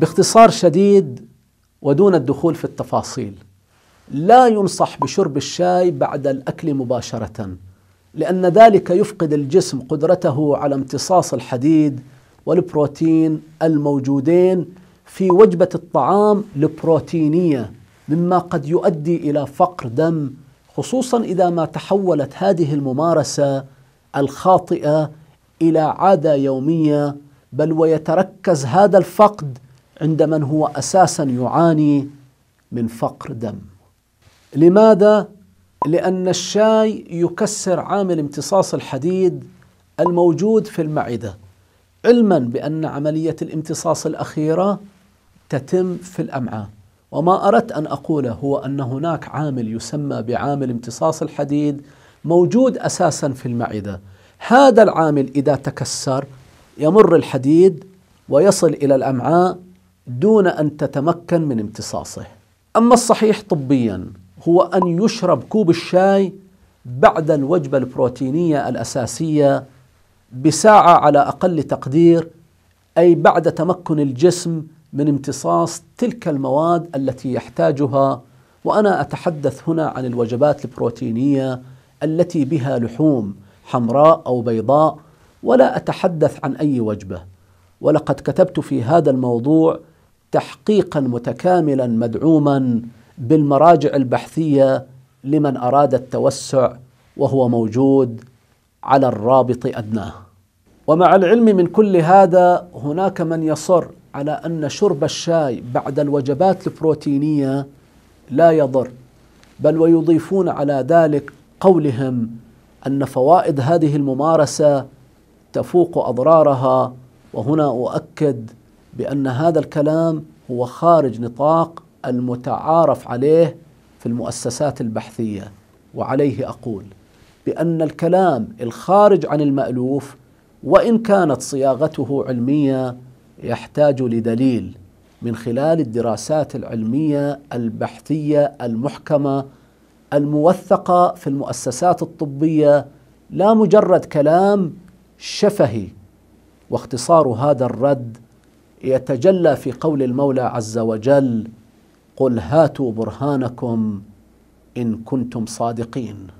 باختصار شديد ودون الدخول في التفاصيل لا ينصح بشرب الشاي بعد الاكل مباشره لان ذلك يفقد الجسم قدرته على امتصاص الحديد والبروتين الموجودين في وجبه الطعام البروتينيه مما قد يؤدي الى فقر دم خصوصا اذا ما تحولت هذه الممارسه الخاطئه الى عاده يوميه بل ويتركز هذا الفقد عند من هو اساسا يعاني من فقر دم لماذا لان الشاي يكسر عامل امتصاص الحديد الموجود في المعده علما بان عمليه الامتصاص الاخيره تتم في الامعاء وما اردت ان اقوله هو ان هناك عامل يسمى بعامل امتصاص الحديد موجود اساسا في المعده هذا العامل اذا تكسر يمر الحديد ويصل الى الامعاء دون أن تتمكن من امتصاصه أما الصحيح طبيا هو أن يشرب كوب الشاي بعد الوجبة البروتينية الأساسية بساعة على أقل تقدير أي بعد تمكن الجسم من امتصاص تلك المواد التي يحتاجها وأنا أتحدث هنا عن الوجبات البروتينية التي بها لحوم حمراء أو بيضاء ولا أتحدث عن أي وجبة ولقد كتبت في هذا الموضوع تحقيقا متكاملا مدعوما بالمراجع البحثيه لمن اراد التوسع وهو موجود على الرابط ادناه. ومع العلم من كل هذا هناك من يصر على ان شرب الشاي بعد الوجبات البروتينيه لا يضر بل ويضيفون على ذلك قولهم ان فوائد هذه الممارسه تفوق اضرارها وهنا اؤكد بأن هذا الكلام هو خارج نطاق المتعارف عليه في المؤسسات البحثية وعليه أقول بأن الكلام الخارج عن المألوف وإن كانت صياغته علمية يحتاج لدليل من خلال الدراسات العلمية البحثية المحكمة الموثقة في المؤسسات الطبية لا مجرد كلام شفهي واختصار هذا الرد يتجلى في قول المولى عز وجل قل هاتوا برهانكم ان كنتم صادقين